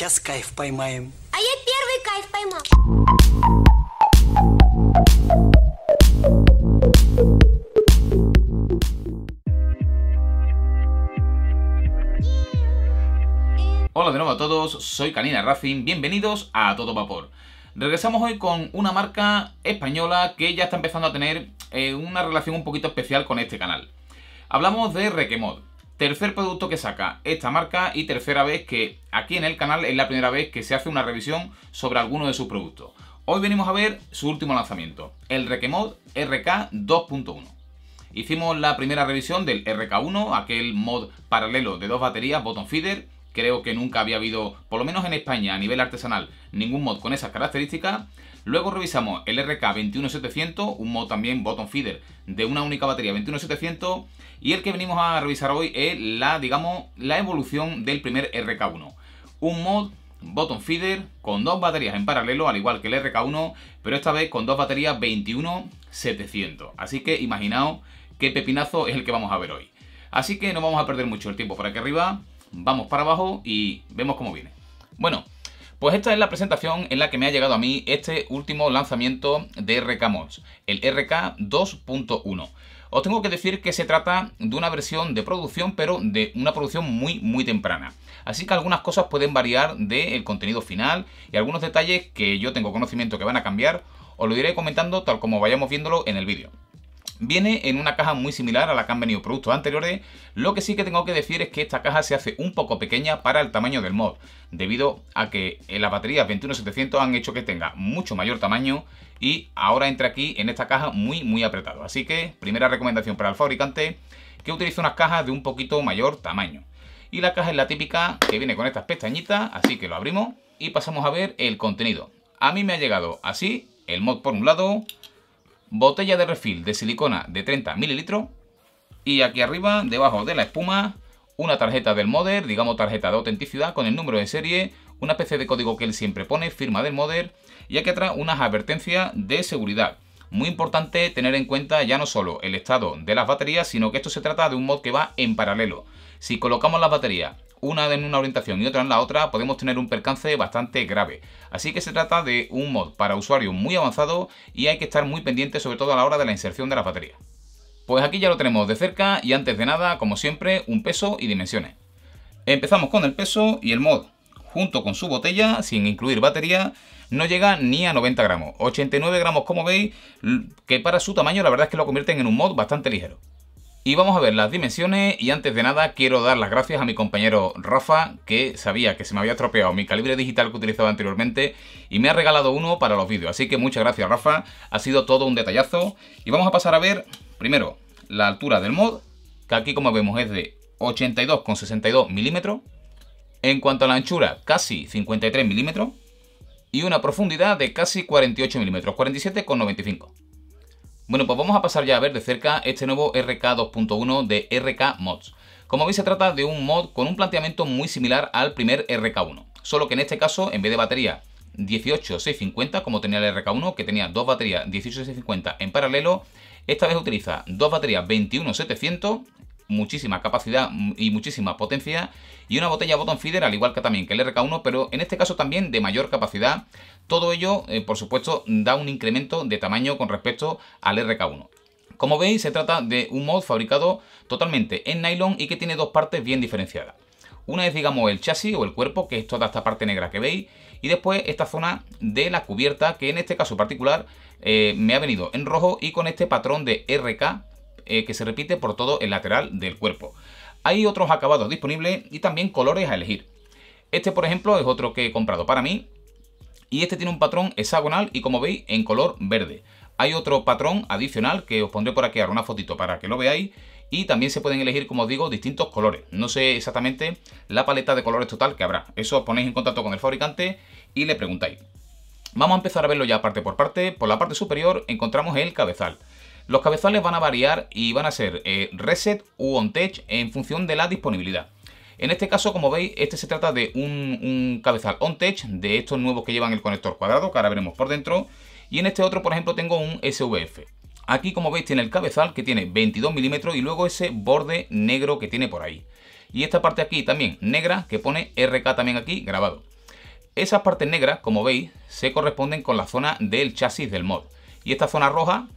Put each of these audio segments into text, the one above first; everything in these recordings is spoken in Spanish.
Hola de nuevo a todos, soy Canina Rafin, bienvenidos a Todo Vapor. Regresamos hoy con una marca española que ya está empezando a tener eh, una relación un poquito especial con este canal. Hablamos de Requemod. Tercer producto que saca esta marca y tercera vez que aquí en el canal es la primera vez que se hace una revisión sobre alguno de sus productos. Hoy venimos a ver su último lanzamiento, el Requemod RK 2.1. Hicimos la primera revisión del RK1, aquel mod paralelo de dos baterías, bottom feeder. Creo que nunca había habido, por lo menos en España a nivel artesanal, ningún mod con esas características. Luego revisamos el RK21700, un mod también bottom feeder de una única batería 21700 y el que venimos a revisar hoy es la, digamos, la evolución del primer RK1. Un mod bottom feeder con dos baterías en paralelo, al igual que el RK1, pero esta vez con dos baterías 21700. Así que imaginaos qué pepinazo es el que vamos a ver hoy. Así que no vamos a perder mucho el tiempo por aquí arriba, vamos para abajo y vemos cómo viene. Bueno, pues esta es la presentación en la que me ha llegado a mí este último lanzamiento de RK Mods, el RK 2.1. Os tengo que decir que se trata de una versión de producción, pero de una producción muy, muy temprana. Así que algunas cosas pueden variar del contenido final y algunos detalles que yo tengo conocimiento que van a cambiar, os lo iré comentando tal como vayamos viéndolo en el vídeo. Viene en una caja muy similar a la que han venido productos anteriores, lo que sí que tengo que decir es que esta caja se hace un poco pequeña para el tamaño del mod, debido a que eh, las baterías 21700 han hecho que tenga mucho mayor tamaño y ahora entra aquí en esta caja muy muy apretado. Así que, primera recomendación para el fabricante, que utilice unas cajas de un poquito mayor tamaño. Y la caja es la típica que viene con estas pestañitas, así que lo abrimos y pasamos a ver el contenido. A mí me ha llegado así, el mod por un lado, botella de refil de silicona de 30 mililitros y aquí arriba, debajo de la espuma, una tarjeta del modder, digamos tarjeta de autenticidad con el número de serie, una especie de código que él siempre pone, firma del modder y aquí atrás unas advertencias de seguridad. Muy importante tener en cuenta ya no solo el estado de las baterías, sino que esto se trata de un mod que va en paralelo. Si colocamos las baterías una en una orientación y otra en la otra, podemos tener un percance bastante grave. Así que se trata de un mod para usuarios muy avanzado y hay que estar muy pendiente sobre todo a la hora de la inserción de la batería Pues aquí ya lo tenemos de cerca y antes de nada, como siempre, un peso y dimensiones. Empezamos con el peso y el mod, junto con su botella, sin incluir batería, no llega ni a 90 gramos. 89 gramos como veis, que para su tamaño la verdad es que lo convierten en un mod bastante ligero. Y vamos a ver las dimensiones y antes de nada quiero dar las gracias a mi compañero Rafa que sabía que se me había estropeado mi calibre digital que utilizaba anteriormente y me ha regalado uno para los vídeos. Así que muchas gracias Rafa, ha sido todo un detallazo. Y vamos a pasar a ver primero la altura del mod, que aquí como vemos es de 82,62 milímetros. En cuanto a la anchura, casi 53 milímetros. Y una profundidad de casi 48 milímetros, 47,95 bueno, pues vamos a pasar ya a ver de cerca este nuevo RK 2.1 de RK Mods. Como veis se trata de un mod con un planteamiento muy similar al primer RK1, solo que en este caso en vez de batería 18650 como tenía el RK1, que tenía dos baterías 18650 en paralelo, esta vez utiliza dos baterías 21700 muchísima capacidad y muchísima potencia. Y una botella bottom feeder, al igual que también que el RK1, pero en este caso también de mayor capacidad. Todo ello, eh, por supuesto, da un incremento de tamaño con respecto al RK1. Como veis, se trata de un mod fabricado totalmente en nylon y que tiene dos partes bien diferenciadas. Una es, digamos, el chasis o el cuerpo, que es toda esta parte negra que veis, y después esta zona de la cubierta, que en este caso particular eh, me ha venido en rojo y con este patrón de RK eh, que se repite por todo el lateral del cuerpo. Hay otros acabados disponibles y también colores a elegir. Este, por ejemplo, es otro que he comprado para mí. Y este tiene un patrón hexagonal y como veis en color verde. Hay otro patrón adicional que os pondré por aquí ahora una fotito para que lo veáis. Y también se pueden elegir, como os digo, distintos colores. No sé exactamente la paleta de colores total que habrá. Eso os ponéis en contacto con el fabricante y le preguntáis. Vamos a empezar a verlo ya parte por parte. Por la parte superior encontramos el cabezal. Los cabezales van a variar y van a ser eh, reset u on-tech en función de la disponibilidad. En este caso, como veis, este se trata de un, un cabezal on-tech de estos nuevos que llevan el conector cuadrado, que ahora veremos por dentro. Y en este otro, por ejemplo, tengo un SVF. Aquí, como veis, tiene el cabezal que tiene 22 milímetros y luego ese borde negro que tiene por ahí. Y esta parte aquí también negra, que pone RK también aquí grabado. Esas partes negras, como veis, se corresponden con la zona del chasis del mod. Y esta zona roja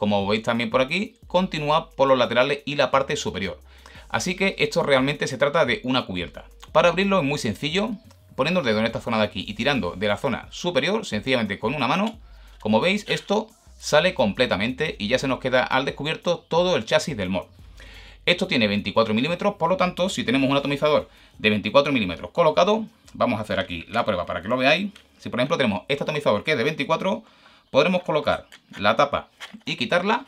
como veis también por aquí, continúa por los laterales y la parte superior. Así que esto realmente se trata de una cubierta. Para abrirlo es muy sencillo, poniendo el dedo en esta zona de aquí y tirando de la zona superior, sencillamente con una mano, como veis esto sale completamente y ya se nos queda al descubierto todo el chasis del mod. Esto tiene 24 milímetros, por lo tanto, si tenemos un atomizador de 24 milímetros colocado, vamos a hacer aquí la prueba para que lo veáis. Si por ejemplo tenemos este atomizador que es de 24, Podremos colocar la tapa y quitarla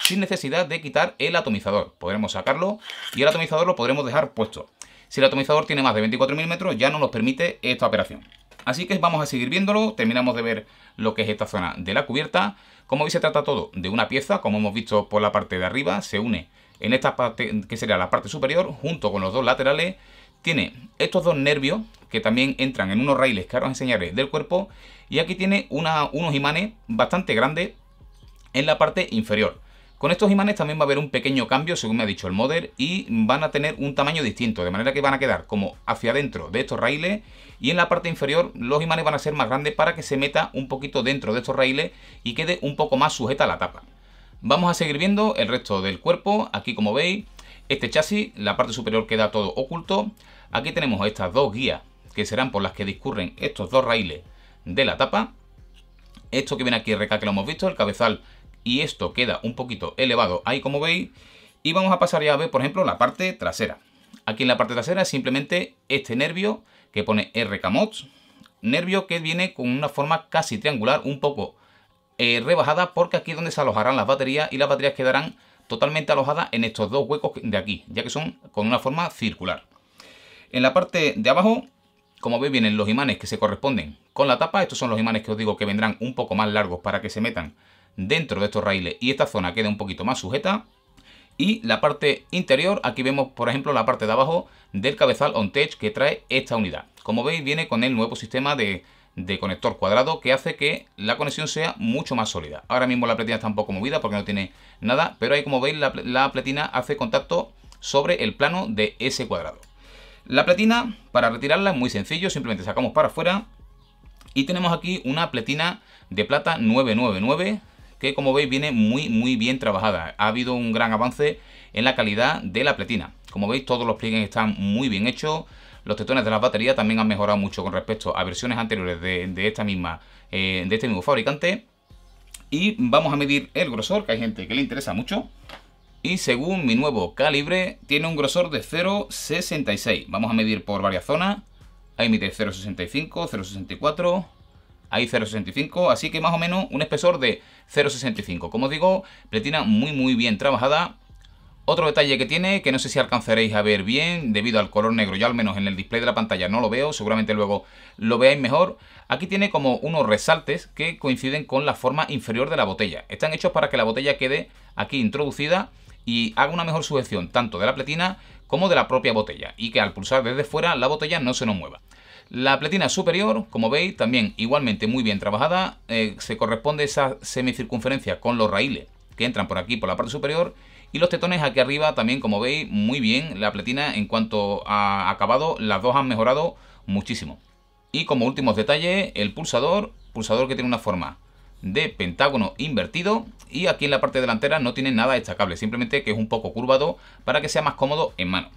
sin necesidad de quitar el atomizador. Podremos sacarlo y el atomizador lo podremos dejar puesto. Si el atomizador tiene más de 24 milímetros ya no nos permite esta operación. Así que vamos a seguir viéndolo, terminamos de ver lo que es esta zona de la cubierta. Como veis se trata todo de una pieza, como hemos visto por la parte de arriba, se une en esta parte que sería la parte superior junto con los dos laterales tiene estos dos nervios que también entran en unos raíles que ahora os enseñaré del cuerpo y aquí tiene unos imanes bastante grandes en la parte inferior. Con estos imanes también va a haber un pequeño cambio, según me ha dicho el modder, y van a tener un tamaño distinto, de manera que van a quedar como hacia adentro de estos raíles y en la parte inferior los imanes van a ser más grandes para que se meta un poquito dentro de estos raíles y quede un poco más sujeta a la tapa. Vamos a seguir viendo el resto del cuerpo, aquí como veis este chasis, la parte superior queda todo oculto. Aquí tenemos estas dos guías que serán por las que discurren estos dos raíles de la tapa. Esto que viene aquí RK que lo hemos visto, el cabezal y esto queda un poquito elevado ahí como veis. Y vamos a pasar ya a ver, por ejemplo, la parte trasera. Aquí en la parte trasera es simplemente este nervio que pone Mods. nervio que viene con una forma casi triangular, un poco eh, rebajada, porque aquí es donde se alojarán las baterías y las baterías quedarán totalmente alojada en estos dos huecos de aquí, ya que son con una forma circular. En la parte de abajo, como veis, vienen los imanes que se corresponden con la tapa. Estos son los imanes que os digo que vendrán un poco más largos para que se metan dentro de estos raíles y esta zona quede un poquito más sujeta. Y la parte interior, aquí vemos por ejemplo la parte de abajo del cabezal on-tech que trae esta unidad. Como veis viene con el nuevo sistema de de conector cuadrado que hace que la conexión sea mucho más sólida. Ahora mismo la platina está un poco movida porque no tiene nada, pero ahí como veis la, la hace contacto sobre el plano de ese cuadrado. La platina, para retirarla es muy sencillo, simplemente sacamos para afuera y tenemos aquí una pletina de plata 999 que como veis viene muy muy bien trabajada. Ha habido un gran avance en la calidad de la pletina. Como veis todos los pliegues están muy bien hechos, los tetones de las baterías también han mejorado mucho con respecto a versiones anteriores de, esta misma, eh, de este mismo fabricante. Y vamos a medir el grosor, que hay gente que le interesa mucho. Y según mi nuevo calibre, tiene un grosor de 0,66. Vamos a medir por varias zonas. Ahí mide 0,65, 0,64 ahí 0.65, así que más o menos un espesor de 0.65. Como digo, pletina muy muy bien trabajada otro detalle que tiene, que no sé si alcanzaréis a ver bien, debido al color negro, ya al menos en el display de la pantalla no lo veo, seguramente luego lo veáis mejor. Aquí tiene como unos resaltes que coinciden con la forma inferior de la botella. Están hechos para que la botella quede aquí introducida y haga una mejor sujeción tanto de la platina como de la propia botella y que al pulsar desde fuera la botella no se nos mueva. La pletina superior, como veis, también igualmente muy bien trabajada, eh, se corresponde esa semicircunferencia con los raíles que entran por aquí por la parte superior y los tetones aquí arriba también, como veis, muy bien. La platina en cuanto a acabado, las dos han mejorado muchísimo. Y como último detalle el pulsador, pulsador que tiene una forma de pentágono invertido y aquí en la parte delantera no tiene nada destacable, simplemente que es un poco curvado para que sea más cómodo en mano.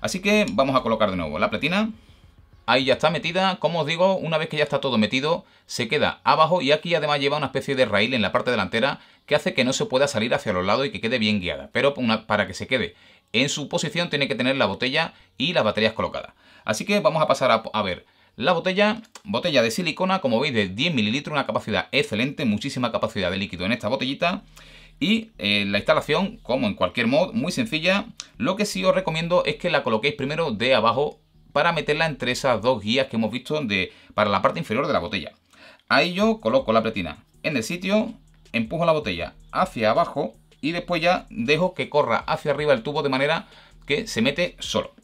Así que vamos a colocar de nuevo la platina Ahí ya está metida, como os digo, una vez que ya está todo metido, se queda abajo y aquí además lleva una especie de rail en la parte delantera que hace que no se pueda salir hacia los lados y que quede bien guiada. Pero para que se quede en su posición tiene que tener la botella y las baterías colocadas. Así que vamos a pasar a, ver la botella, botella de silicona, como veis de 10 mililitros, una capacidad excelente, muchísima capacidad de líquido en esta botellita. Y eh, la instalación, como en cualquier mod, muy sencilla. Lo que sí os recomiendo es que la coloquéis primero de abajo para meterla entre esas dos guías que hemos visto de, para la parte inferior de la botella. Ahí yo coloco la pretina en el sitio, empujo la botella hacia abajo y después ya dejo que corra hacia arriba el tubo de manera que se mete solo.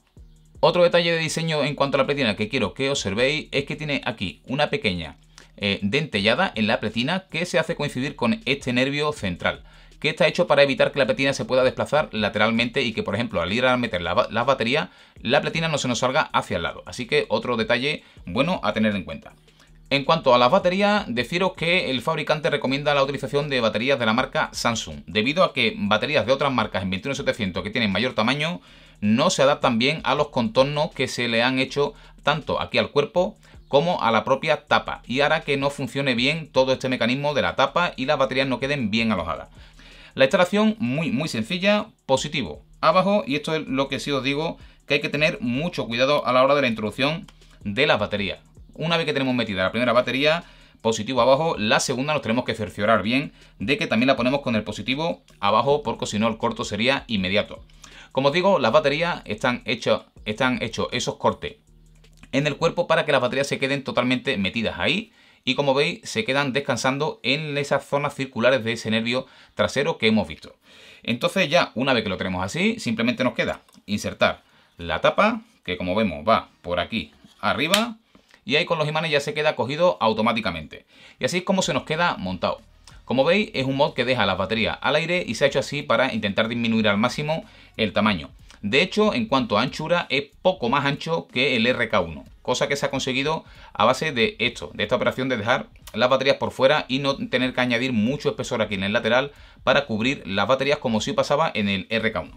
Otro detalle de diseño en cuanto a la pretina que quiero que observéis es que tiene aquí una pequeña eh, dentellada en la pretina que se hace coincidir con este nervio central que está hecho para evitar que la platina se pueda desplazar lateralmente y que, por ejemplo, al ir a meter las la baterías, la platina no se nos salga hacia el lado. Así que otro detalle bueno a tener en cuenta. En cuanto a las baterías, deciros que el fabricante recomienda la utilización de baterías de la marca Samsung, debido a que baterías de otras marcas en 21700 que tienen mayor tamaño no se adaptan bien a los contornos que se le han hecho tanto aquí al cuerpo como a la propia tapa y hará que no funcione bien todo este mecanismo de la tapa y las baterías no queden bien alojadas. La instalación muy, muy sencilla, positivo, abajo, y esto es lo que sí os digo, que hay que tener mucho cuidado a la hora de la introducción de las baterías. Una vez que tenemos metida la primera batería, positivo abajo, la segunda nos tenemos que cerciorar bien de que también la ponemos con el positivo abajo porque si no el corto sería inmediato. Como os digo, las baterías están hechas están hechos esos cortes en el cuerpo para que las baterías se queden totalmente metidas ahí y como veis se quedan descansando en esas zonas circulares de ese nervio trasero que hemos visto. Entonces ya una vez que lo tenemos así, simplemente nos queda insertar la tapa, que como vemos va por aquí arriba, y ahí con los imanes ya se queda cogido automáticamente. Y así es como se nos queda montado. Como veis es un mod que deja las baterías al aire y se ha hecho así para intentar disminuir al máximo el tamaño. De hecho, en cuanto a anchura, es poco más ancho que el RK1, cosa que se ha conseguido a base de esto, de esta operación de dejar las baterías por fuera y no tener que añadir mucho espesor aquí en el lateral para cubrir las baterías como si pasaba en el RK1.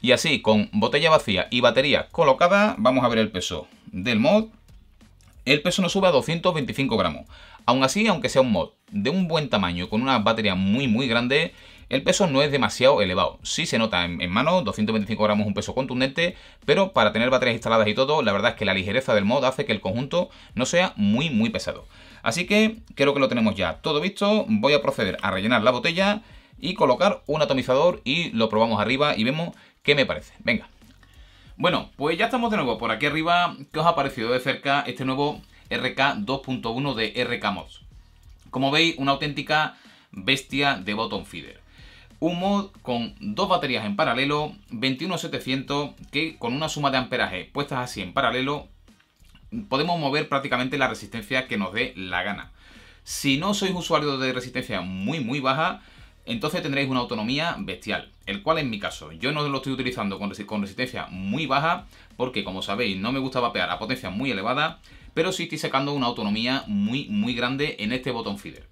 Y así, con botella vacía y batería colocada, vamos a ver el peso del mod. El peso no sube a 225 gramos. Aún así, aunque sea un mod de un buen tamaño, con una batería muy muy grande, el peso no es demasiado elevado. Sí se nota en, mano, 225 gramos un peso contundente, pero para tener baterías instaladas y todo, la verdad es que la ligereza del mod hace que el conjunto no sea muy muy pesado. Así que creo que lo tenemos ya todo visto. Voy a proceder a rellenar la botella y colocar un atomizador y lo probamos arriba y vemos qué me parece. Venga. Bueno, pues ya estamos de nuevo por aquí arriba. ¿Qué os ha parecido de cerca este nuevo RK 2.1 de RK Mods? Como veis, una auténtica bestia de bottom feeder un mod con dos baterías en paralelo, 21700, que con una suma de amperaje puestas así en paralelo, podemos mover prácticamente la resistencia que nos dé la gana. Si no sois usuario de resistencia muy muy baja, entonces tendréis una autonomía bestial, el cual en mi caso yo no lo estoy utilizando con, con resistencia muy baja, porque como sabéis no me gusta vapear a potencia muy elevada, pero sí estoy sacando una autonomía muy muy grande en este botón feeder.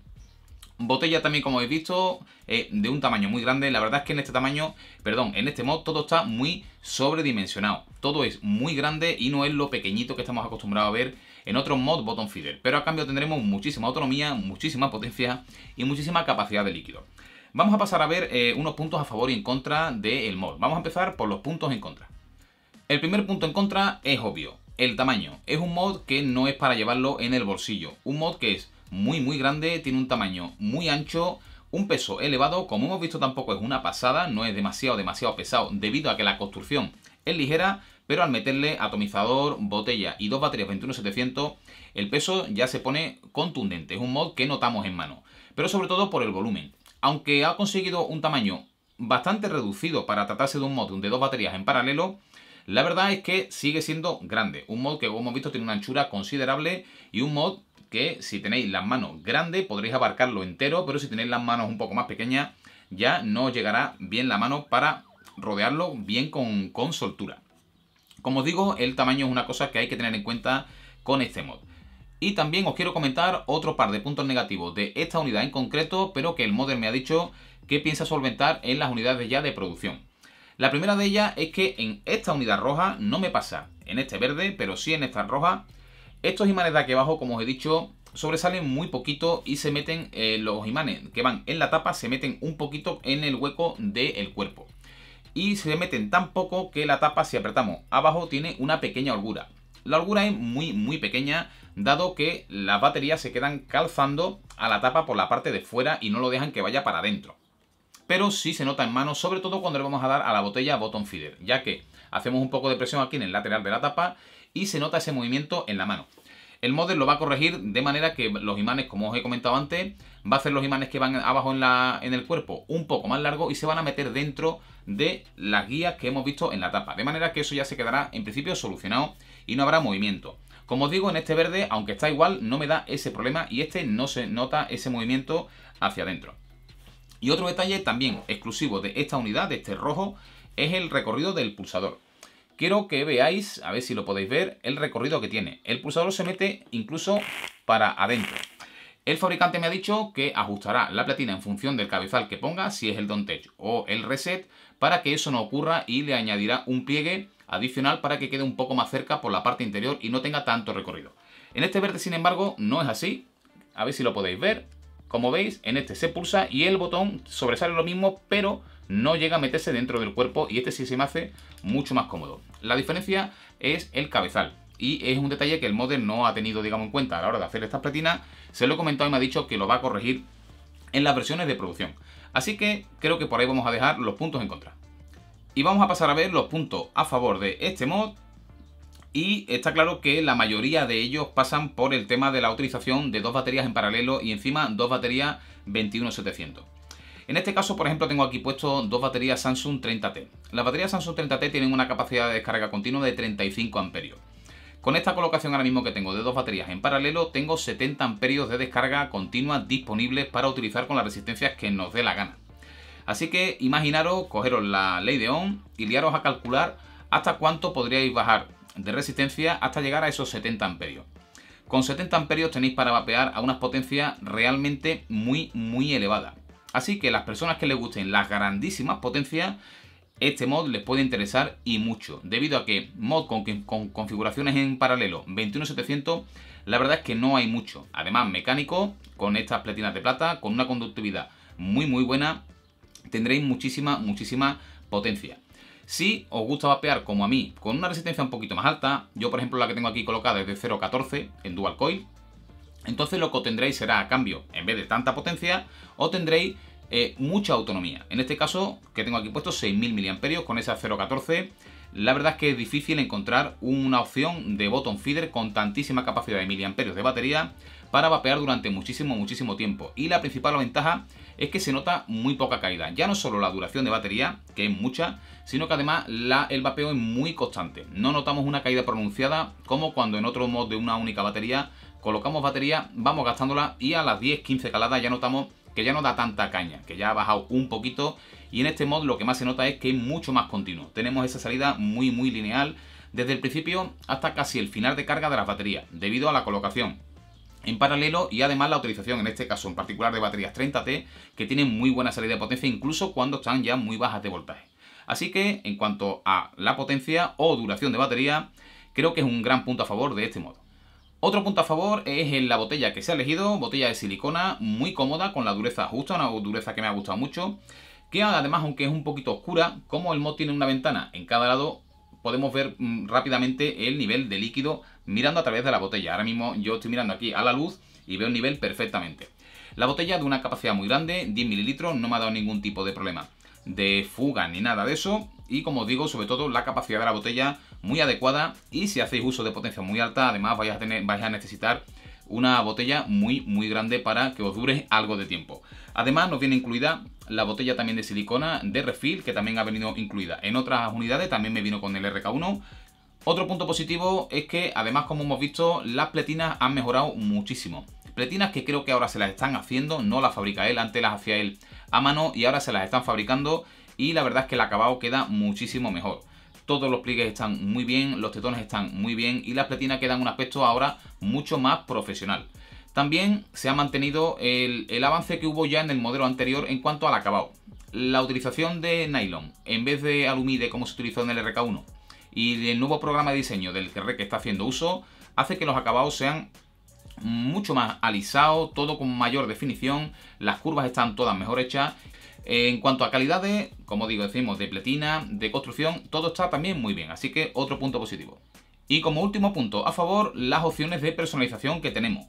Botella también, como habéis visto, eh, de un tamaño muy grande. La verdad es que en este tamaño, perdón, en este mod todo está muy sobredimensionado. Todo es muy grande y no es lo pequeñito que estamos acostumbrados a ver en otros mods bottom feeder. Pero a cambio tendremos muchísima autonomía, muchísima potencia y muchísima capacidad de líquido. Vamos a pasar a ver eh, unos puntos a favor y en contra del mod. Vamos a empezar por los puntos en contra. El primer punto en contra es obvio, el tamaño. Es un mod que no es para llevarlo en el bolsillo. Un mod que es muy muy grande, tiene un tamaño muy ancho, un peso elevado, como hemos visto tampoco es una pasada, no es demasiado demasiado pesado debido a que la construcción es ligera, pero al meterle atomizador, botella y dos baterías 21700, el peso ya se pone contundente, es un mod que notamos en mano, pero sobre todo por el volumen. Aunque ha conseguido un tamaño bastante reducido para tratarse de un mod de dos baterías en paralelo, la verdad es que sigue siendo grande, un mod que como hemos visto tiene una anchura considerable y un mod que si tenéis las manos grandes podréis abarcarlo entero, pero si tenéis las manos un poco más pequeñas ya no llegará bien la mano para rodearlo bien con, con soltura. Como os digo, el tamaño es una cosa que hay que tener en cuenta con este mod. Y también os quiero comentar otro par de puntos negativos de esta unidad en concreto, pero que el modder me ha dicho que piensa solventar en las unidades ya de producción. La primera de ellas es que en esta unidad roja no me pasa, en este verde, pero sí en esta roja, estos imanes de aquí abajo, como os he dicho, sobresalen muy poquito y se meten eh, los imanes que van en la tapa, se meten un poquito en el hueco del cuerpo. Y se meten tan poco que la tapa, si apretamos abajo, tiene una pequeña holgura. La holgura es muy, muy pequeña, dado que las baterías se quedan calzando a la tapa por la parte de fuera y no lo dejan que vaya para adentro. Pero sí se nota en mano, sobre todo cuando le vamos a dar a la botella bottom feeder, ya que hacemos un poco de presión aquí en el lateral de la tapa y se nota ese movimiento en la mano. El modelo lo va a corregir de manera que los imanes, como os he comentado antes, va a hacer los imanes que van abajo en, en el cuerpo un poco más largo y se van a meter dentro de las guías que hemos visto en la tapa. De manera que eso ya se quedará en principio solucionado y no habrá movimiento. Como os digo, en este verde, aunque está igual, no me da ese problema y este no se nota ese movimiento hacia adentro. Y otro detalle también exclusivo de esta unidad, de este rojo, es el recorrido del pulsador. Quiero que veáis, a ver si lo podéis ver, el recorrido que tiene. El pulsador se mete incluso para adentro. El fabricante me ha dicho que ajustará la platina en función del cabezal que ponga, si es el Dontech o el Reset, para que eso no ocurra y le añadirá un pliegue adicional para que quede un poco más cerca por la parte interior y no tenga tanto recorrido. En este verde, sin embargo, no es así. A ver si lo podéis ver. Como veis, en este se pulsa y el botón sobresale lo mismo, pero no llega a meterse dentro del cuerpo y este sí se me hace mucho más cómodo. La diferencia es el cabezal. Y es un detalle que el mod no ha tenido, digamos, en cuenta a la hora de hacer estas platinas. Se lo he comentado y me ha dicho que lo va a corregir en las versiones de producción. Así que creo que por ahí vamos a dejar los puntos en contra. Y vamos a pasar a ver los puntos a favor de este mod. Y está claro que la mayoría de ellos pasan por el tema de la utilización de dos baterías en paralelo y encima dos baterías 21700. En este caso, por ejemplo, tengo aquí puesto dos baterías Samsung 30T. Las baterías Samsung 30T tienen una capacidad de descarga continua de 35 amperios. Con esta colocación ahora mismo que tengo de dos baterías en paralelo, tengo 70 amperios de descarga continua disponibles para utilizar con las resistencias que nos dé la gana. Así que imaginaros cogeros la ley de Ohm y liaros a calcular hasta cuánto podríais bajar de resistencia hasta llegar a esos 70 amperios. Con 70 amperios tenéis para vapear a unas potencias realmente muy muy elevadas. Así que las personas que les gusten las grandísimas potencias, este mod les puede interesar y mucho, debido a que mod con, configuraciones en paralelo 21700, la verdad es que no hay mucho. Además, mecánico, con estas platinas de plata, con una conductividad muy muy buena, tendréis muchísima, muchísima potencia. Si os gusta vapear como a mí, con una resistencia un poquito más alta, yo por ejemplo la que tengo aquí colocada es de 0.14 en dual coil, entonces lo que tendréis será a cambio, en vez de tanta potencia, o tendréis eh, mucha autonomía. En este caso, que tengo aquí puesto 6.000 mAh con esa 0.14, la verdad es que es difícil encontrar una opción de botón feeder con tantísima capacidad de miliamperios de batería para vapear durante muchísimo, muchísimo tiempo. Y la principal ventaja es que se nota muy poca caída. Ya no solo la duración de batería, que es mucha, sino que además el vapeo es muy constante. No notamos una caída pronunciada como cuando en otro mod de una única batería colocamos batería, vamos gastándola y a las 10-15 caladas ya notamos que ya no da tanta caña, que ya ha bajado un poquito y en este mod lo que más se nota es que es mucho más continuo. Tenemos esa salida muy muy lineal desde el principio hasta casi el final de carga de las baterías, debido a la colocación en paralelo y además la utilización, en este caso en particular de baterías 30T, que tienen muy buena salida de potencia incluso cuando están ya muy bajas de voltaje. Así que en cuanto a la potencia o duración de batería, creo que es un gran punto a favor de este mod. Otro punto a favor es en la botella que se ha elegido, botella de silicona, muy cómoda, con la dureza justa, una dureza que me ha gustado mucho, que además, aunque es un poquito oscura, como el mod tiene una ventana en cada lado, podemos ver mm, rápidamente el nivel de líquido mirando a través de la botella. Ahora mismo yo estoy mirando aquí a la luz y veo el nivel perfectamente. La botella de una capacidad muy grande, 10 mililitros, no me ha dado ningún tipo de problema de fuga ni nada de eso. Y como os digo, sobre todo la capacidad de la botella muy adecuada y si hacéis uso de potencia muy alta, además vais a, tener, vais a necesitar una botella muy muy grande para que os dure algo de tiempo. Además nos viene incluida la botella también de silicona de refil que también ha venido incluida. En otras unidades también me vino con el RK1. Otro punto positivo es que además como hemos visto las pletinas han mejorado muchísimo. Pletinas que creo que ahora se las están haciendo, no las fabrica él, antes las hacía él a mano y ahora se las están fabricando y la verdad es que el acabado queda muchísimo mejor todos los pliegues están muy bien, los tetones están muy bien y las platinas quedan un aspecto ahora mucho más profesional. También se ha mantenido el, avance que hubo ya en el modelo anterior en cuanto al acabado. La utilización de nylon en vez de alumide como se utilizó en el RK1 y el nuevo programa de diseño del que REC está haciendo uso hace que los acabados sean mucho más alisados, todo con mayor definición, las curvas están todas mejor hechas en cuanto a calidades, como digo, decimos de pletina, de construcción, todo está también muy bien, así que otro punto positivo. Y como último punto a favor, las opciones de personalización que tenemos.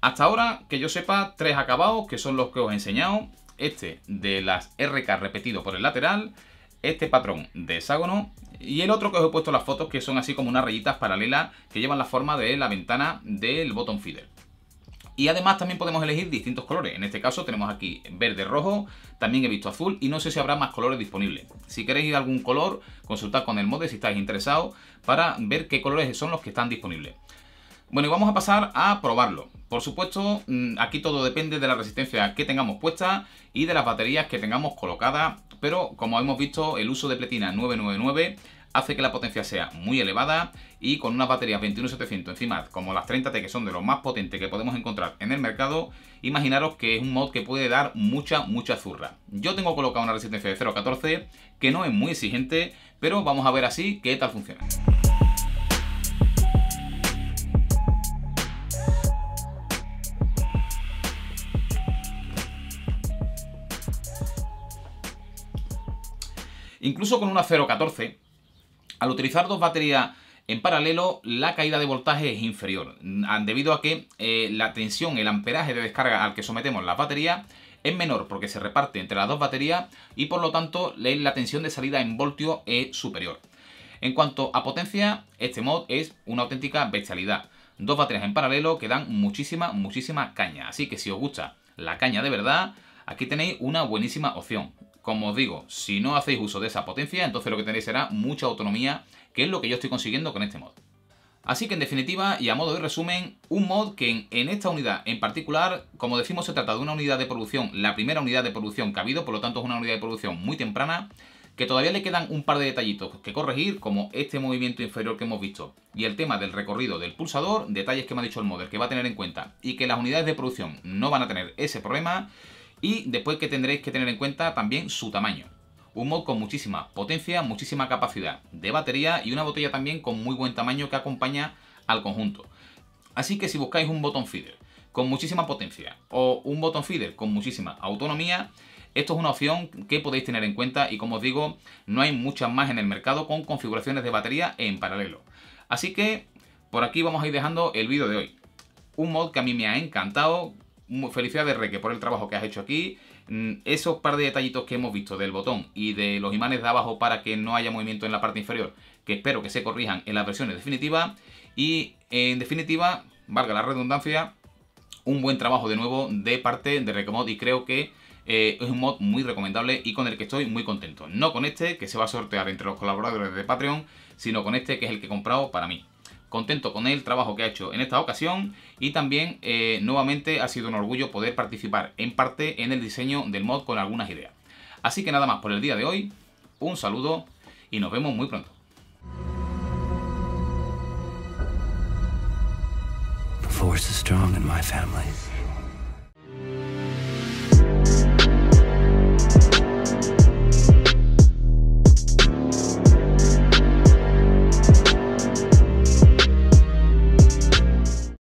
Hasta ahora, que yo sepa, tres acabados, que son los que os he enseñado. Este de las RK repetido por el lateral, este patrón de hexágono y el otro que os he puesto las fotos, que son así como unas rayitas paralelas que llevan la forma de la ventana del botón feeder. Y además también podemos elegir distintos colores. En este caso tenemos aquí verde, rojo, también he visto azul y no sé si habrá más colores disponibles. Si queréis algún color, consultad con el mode si estáis interesados para ver qué colores son los que están disponibles. Bueno, y vamos a pasar a probarlo. Por supuesto, mm, aquí todo depende de la resistencia que tengamos puesta y de las baterías que tengamos colocadas pero como hemos visto el uso de pletina 999 hace que la potencia sea muy elevada y con unas baterías 21700 encima como las 30T que son de los más potentes que podemos encontrar en el mercado, imaginaros que es un mod que puede dar mucha, mucha zurra. Yo tengo colocado una resistencia de 0.14 que no es muy exigente, pero vamos a ver así qué tal funciona. Incluso con una 014, al utilizar dos baterías en paralelo, la caída de voltaje es inferior, debido a que eh, la tensión, el amperaje de descarga al que sometemos las baterías, es menor porque se reparte entre las dos baterías y por lo tanto la tensión de salida en voltio es superior. En cuanto a potencia, este mod es una auténtica bestialidad. Dos baterías en paralelo que dan muchísima, muchísima caña. Así que si os gusta la caña de verdad, aquí tenéis una buenísima opción. Como os digo, si no hacéis uso de esa potencia, entonces lo que tenéis será mucha autonomía, que es lo que yo estoy consiguiendo con este mod. Así que en definitiva y a modo de resumen, un mod que en, esta unidad en particular, como decimos, se trata de una unidad de producción, la primera unidad de producción que ha habido, por lo tanto es una unidad de producción muy temprana, que todavía le quedan un par de detallitos que corregir, como este movimiento inferior que hemos visto, y el tema del recorrido del pulsador, detalles que me ha dicho el modder que va a tener en cuenta, y que las unidades de producción no van a tener ese problema, y después que tendréis que tener en cuenta también su tamaño. Un mod con muchísima potencia, muchísima capacidad de batería y una botella también con muy buen tamaño que acompaña al conjunto. Así que si buscáis un botón feeder con muchísima potencia o un botón feeder con muchísima autonomía, esto es una opción que podéis tener en cuenta y como os digo, no hay muchas más en el mercado con configuraciones de batería en paralelo. Así que por aquí vamos a ir dejando el vídeo de hoy. Un mod que a mí me ha encantado, felicidades Reque por el trabajo que has hecho aquí. Mm, esos par de detallitos que hemos visto del botón y de los imanes de abajo para que no haya movimiento en la parte inferior, que espero que se corrijan en la versiones definitiva. Y en definitiva, valga la redundancia, un buen trabajo de nuevo de parte de Rekomod y creo que eh, es un mod muy recomendable y con el que estoy muy contento. No con este, que se va a sortear entre los colaboradores de Patreon, sino con este que es el que he comprado para mí contento con el trabajo que ha hecho en esta ocasión y también eh, nuevamente ha sido un orgullo poder participar en parte en el diseño del mod con algunas ideas. Así que nada más por el día de hoy, un saludo y nos vemos muy pronto.